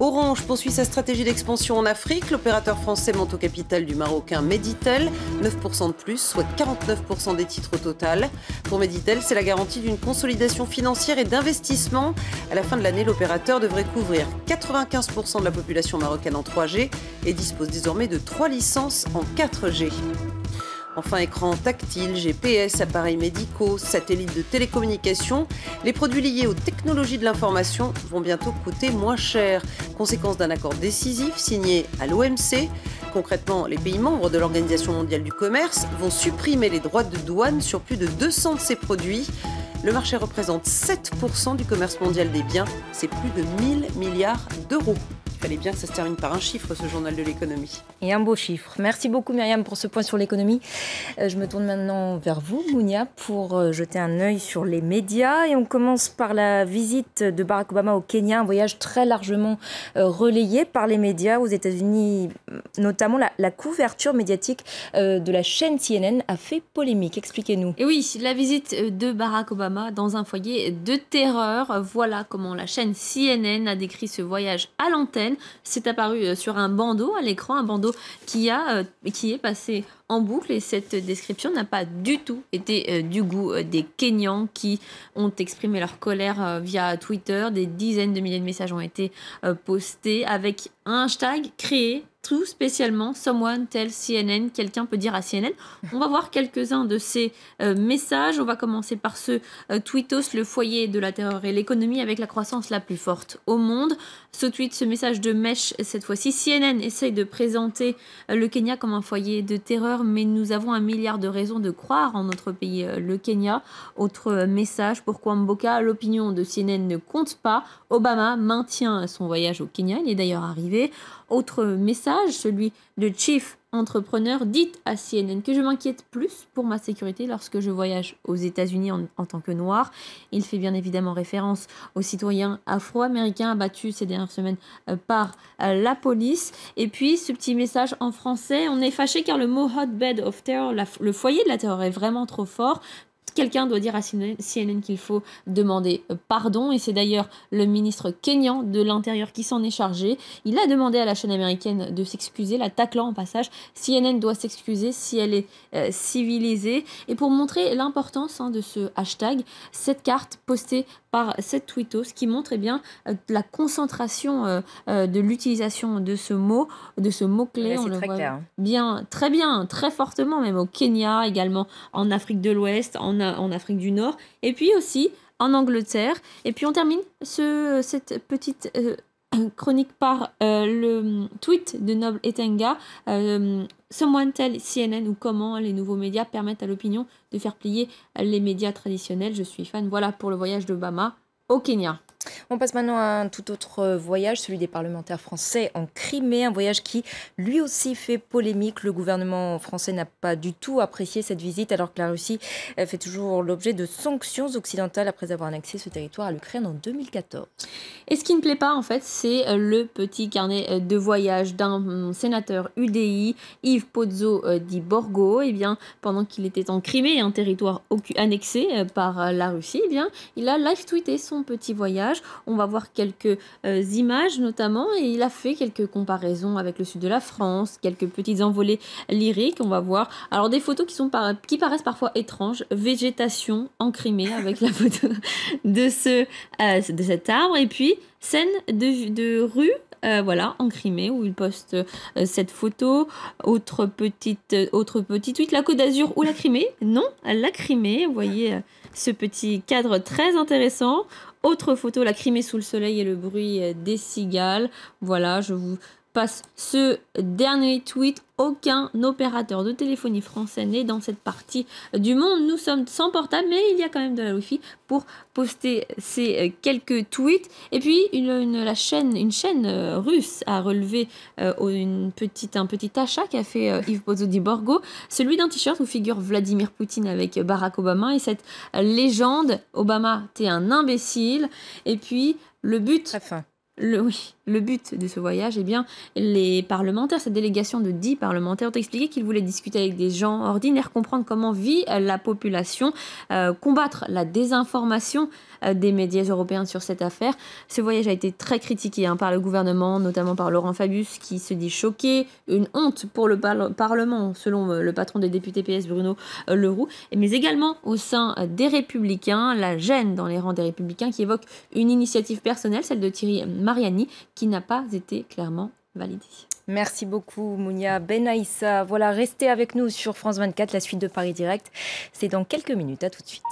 Orange poursuit sa stratégie d'expansion en Afrique. L'opérateur français monte au capital du marocain Meditel, 9% de plus, soit 49% des titres au total. Pour Meditel, c'est la garantie d'une consolidation financière et d'investissement. À la fin de l'année, l'opérateur devrait couvrir 95% de la population marocaine en 3G et dispose désormais de 3 licences en 4G. Enfin, écran tactile, GPS, appareils médicaux, satellites de télécommunication. les produits liés aux technologies de l'information vont bientôt coûter moins cher. Conséquence d'un accord décisif signé à l'OMC. Concrètement, les pays membres de l'Organisation mondiale du commerce vont supprimer les droits de douane sur plus de 200 de ces produits. Le marché représente 7% du commerce mondial des biens, c'est plus de 1000 milliards d'euros fallait bien que ça se termine par un chiffre, ce journal de l'économie. Et un beau chiffre. Merci beaucoup Myriam pour ce point sur l'économie. Euh, je me tourne maintenant vers vous, Mounia, pour euh, jeter un œil sur les médias. Et on commence par la visite de Barack Obama au Kenya, un voyage très largement euh, relayé par les médias aux États-Unis, notamment la, la, couverture médiatique de la chaîne CNN a fait polémique. Expliquez-nous. Et oui, la visite de Barack Obama dans un foyer de terreur. Voilà comment la chaîne CNN a décrit ce voyage à l'antenne c'est apparu euh, sur un bandeau à l'écran, un bandeau qui, a, euh, qui est passé en boucle et cette description n'a pas du tout été euh, du goût des Kenyans qui ont exprimé leur colère via Twitter. Des dizaines de milliers de messages ont été postés avec un hashtag créé tout spécialement Someone Tell CNN, quelqu'un peut dire à CNN. On va voir quelques-uns de ces euh, messages. On va commencer par ce euh, tweetos, le foyer de la terreur et l'économie avec la croissance la plus forte au monde. Ce tweet, ce message de mèche cette fois-ci, CNN essaye de présenter euh, le Kenya comme un foyer de terreur, mais nous avons un milliard de raisons de croire en notre pays, le Kenya. Autre message Pourquoi Mboka l'opinion de CNN ne compte pas. Obama maintient son voyage au Kenya, il est d'ailleurs arrivé. Autre message, celui de Chief Entrepreneur, dit à CNN que je m'inquiète plus pour ma sécurité lorsque je voyage aux États-Unis en, tant que noir. Il fait bien évidemment référence aux citoyens afro-américains abattus ces dernières semaines euh, par euh, la police. Et puis ce petit message en français, on est fâché car le mot hotbed of terror, le foyer de la terreur est vraiment trop fort quelqu'un doit dire à CNN qu'il faut demander pardon. Et c'est d'ailleurs le ministre kenyan de l'Intérieur qui s'en est chargé. Il a demandé à la chaîne américaine de s'excuser, la taclant en passage. CNN doit s'excuser si elle est euh, civilisée. Et pour montrer l'importance hein, de ce hashtag, cette carte postée par cette tweetos qui montre eh bien, euh, la concentration euh, de l'utilisation de ce mot, de ce mot-clé. On le voit bien, très bien, très fortement, même au Kenya, également en Afrique de l'Ouest, en en Afrique du Nord, et puis aussi en Angleterre. Et puis on termine cette petite euh, chronique par euh, le tweet de Noble Etenga, euh, Someone tell CNN ou comment les nouveaux médias permettent à l'opinion de faire plier les médias traditionnels. Je suis fan. Voilà pour le voyage d'Obama au Kenya. On passe maintenant à un tout autre euh, voyage, celui des parlementaires français en Crimée, un voyage qui lui aussi fait polémique. Le gouvernement français n'a pas du tout apprécié cette visite alors que la Russie fait toujours l'objet de sanctions occidentales après avoir annexé ce territoire à l'Ukraine en 2014. Et ce qui ne plaît pas en fait, c'est euh, le petit carnet euh, de voyage d'un sénateur UDI, Yves Pozzo di Borgo. Et eh bien, pendant qu'il était en Crimée, un territoire annexé par la Russie, eh bien, il a live tweeté son petit voyage on va voir quelques euh, images notamment et il a fait quelques comparaisons avec le sud de la France, quelques petites envolées lyriques. On va voir. Alors des photos qui, sont qui paraissent parfois étranges. Végétation en avec la photo de, ce, euh, de cet arbre. Et puis scène de rue euh, voilà, en Crimée, où il poste euh, cette photo. Autre petite, euh, autre petite tweet, la Côte d'Azur ou la Crimée Non, la Crimée, vous voyez ce petit cadre très intéressant. Autre photo, la Crimée sous le soleil et le bruit des cigales. Voilà, je vous passe ce dernier tweet. Aucun opérateur de téléphonie français n'est dans cette partie du monde. Nous sommes sans portable, mais il y a quand même de la Wi-Fi pour poster ces euh, quelques tweets. Et puis, une, la chaîne, une chaîne euh, russe a relevé euh, une petite, un petit achat qu'a fait Yves Pozzo Borgo, celui d'un t-shirt où figure Vladimir Poutine avec Barack Obama et cette légende Obama, t'es un imbécile. Et puis, le but. Enfin. Le, oui, le but de ce voyage, est eh bien, les parlementaires, cette délégation de 10 parlementaires ont expliqué qu'ils voulaient discuter avec des gens ordinaires, comprendre comment vit euh, la population, euh, combattre la désinformation euh, des médias européens sur cette affaire. Ce voyage a été très critiqué hein, par le gouvernement, notamment par Laurent Fabius qui se dit choqué, une honte pour le Parlement, selon le patron des députés PS Bruno Leroux, mais également au sein des Républicains, la gêne dans les rangs des Républicains qui évoque une initiative personnelle, celle de Thierry Mariani, qui n'a pas été clairement validée. Merci beaucoup Mounia Benaïssa. Voilà, restez avec nous sur France 24, la suite de Paris Direct. C'est dans quelques minutes, à tout de suite.